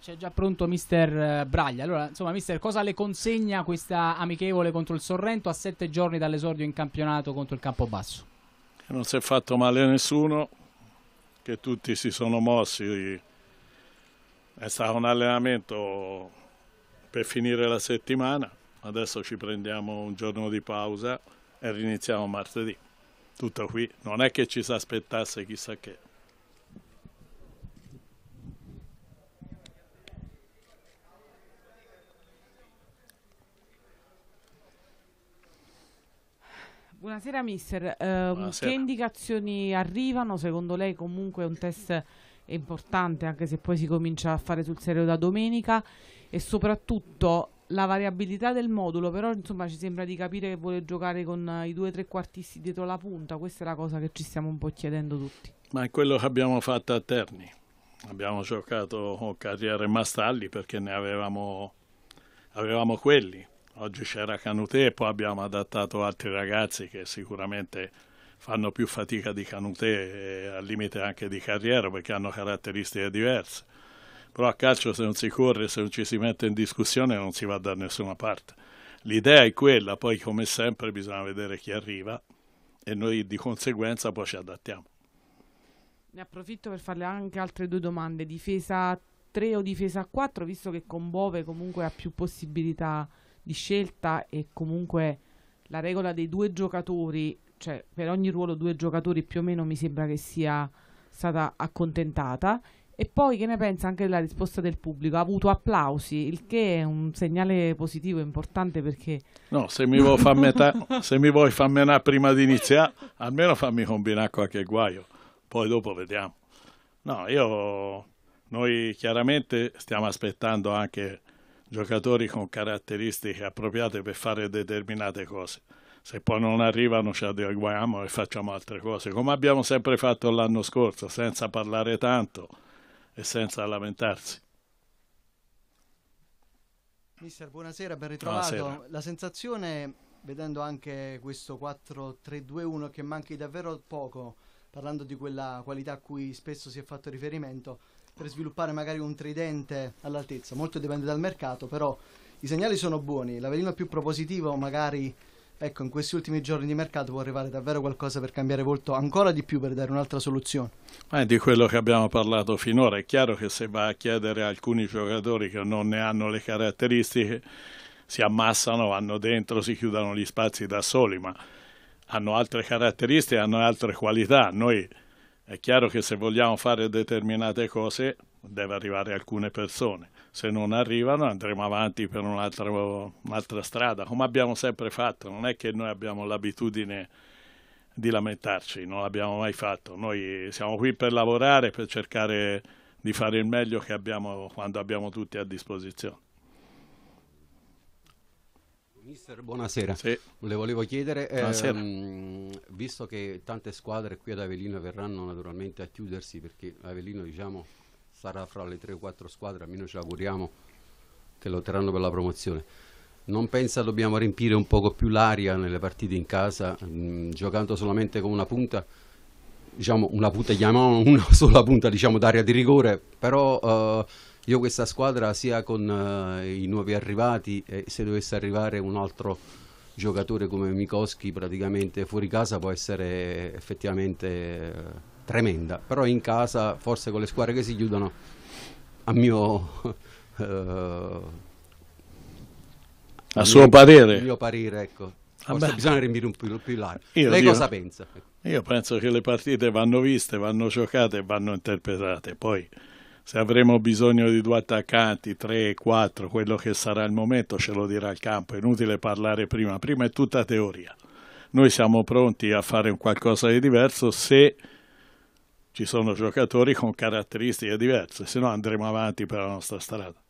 C'è già pronto mister eh, Braglia. Allora, insomma, mister, cosa le consegna questa amichevole contro il Sorrento a sette giorni dall'esordio in campionato contro il Campobasso? non si è fatto male a nessuno, che tutti si sono mossi. È stato un allenamento per finire la settimana. Adesso ci prendiamo un giorno di pausa e riniziamo martedì. Tutto qui. Non è che ci si aspettasse chissà che. Buonasera mister, um, Buonasera. che indicazioni arrivano? Secondo lei comunque è un test importante anche se poi si comincia a fare sul serio da domenica e soprattutto la variabilità del modulo, però insomma ci sembra di capire che vuole giocare con i due tre quartisti dietro la punta, questa è la cosa che ci stiamo un po' chiedendo tutti. Ma è quello che abbiamo fatto a Terni, abbiamo giocato con Carriere Mastalli perché ne avevamo, avevamo quelli, Oggi c'era Canute e poi abbiamo adattato altri ragazzi che sicuramente fanno più fatica di Canute e al limite anche di carriera perché hanno caratteristiche diverse. Però a calcio se non si corre, se non ci si mette in discussione non si va da nessuna parte. L'idea è quella, poi come sempre bisogna vedere chi arriva e noi di conseguenza poi ci adattiamo. Ne approfitto per farle anche altre due domande, difesa 3 o difesa 4, visto che con Bove comunque ha più possibilità di scelta e comunque la regola dei due giocatori, cioè per ogni ruolo due giocatori più o meno mi sembra che sia stata accontentata. E poi che ne pensa anche della risposta del pubblico? Ha avuto applausi, il che è un segnale positivo importante perché... No, se mi vuoi far, metà, se mi vuoi far menare prima di iniziare, almeno fammi combinare qualche guaio, poi dopo vediamo. No, io... Noi chiaramente stiamo aspettando anche giocatori con caratteristiche appropriate per fare determinate cose. Se poi non arrivano ci adeguiamo e facciamo altre cose, come abbiamo sempre fatto l'anno scorso, senza parlare tanto e senza lamentarsi. Mister, buonasera, ben ritrovato. Buonasera. La sensazione, vedendo anche questo 4-3-2-1, che manchi davvero poco, parlando di quella qualità a cui spesso si è fatto riferimento, per sviluppare magari un tridente all'altezza. Molto dipende dal mercato, però i segnali sono buoni. L'Avellino più propositivo magari ecco, in questi ultimi giorni di mercato può arrivare davvero qualcosa per cambiare volto ancora di più, per dare un'altra soluzione. Eh, di quello che abbiamo parlato finora, è chiaro che se va a chiedere a alcuni giocatori che non ne hanno le caratteristiche, si ammassano, vanno dentro, si chiudono gli spazi da soli, ma hanno altre caratteristiche, hanno altre qualità. Noi è chiaro che se vogliamo fare determinate cose deve arrivare alcune persone, se non arrivano andremo avanti per un'altra, un strada, come abbiamo sempre fatto, non è che noi abbiamo l'abitudine di lamentarci, non l'abbiamo mai fatto, noi siamo qui per lavorare, per cercare di fare il meglio che abbiamo quando abbiamo tutti a disposizione. Mister, buonasera. Sì. Le volevo chiedere, ehm, visto che tante squadre qui ad Avellino verranno naturalmente a chiudersi, perché Avellino diciamo, sarà fra le 3 o 4 squadre, almeno ci auguriamo, che lotteranno per la promozione. Non pensa dobbiamo riempire un poco più l'aria nelle partite in casa, mh, mm, giocando solamente con una punta? Diciamo una punta, chiamiamo una sola punta diciamo, d'aria di rigore, però... Eh, io questa squadra sia con uh, i nuovi arrivati e se dovesse arrivare un altro giocatore come Mikoski praticamente fuori casa può essere effettivamente uh, tremenda, però in casa forse con le squadre che si chiudono a mio... Uh, a, a suo mio, parere. Mio parere ecco. ah bisogna rimbire un po' più là. Lei dico, cosa pensa? Io penso che le partite vanno viste, vanno giocate e vanno interpretate. Poi se avremo bisogno di due attaccanti, tre, quattro, quello che sarà il momento ce lo dirà il campo, è inutile parlare prima, prima è tutta teoria. Noi siamo pronti a fare qualcosa di diverso se ci sono giocatori con caratteristiche diverse, se no andremo avanti per la nostra strada.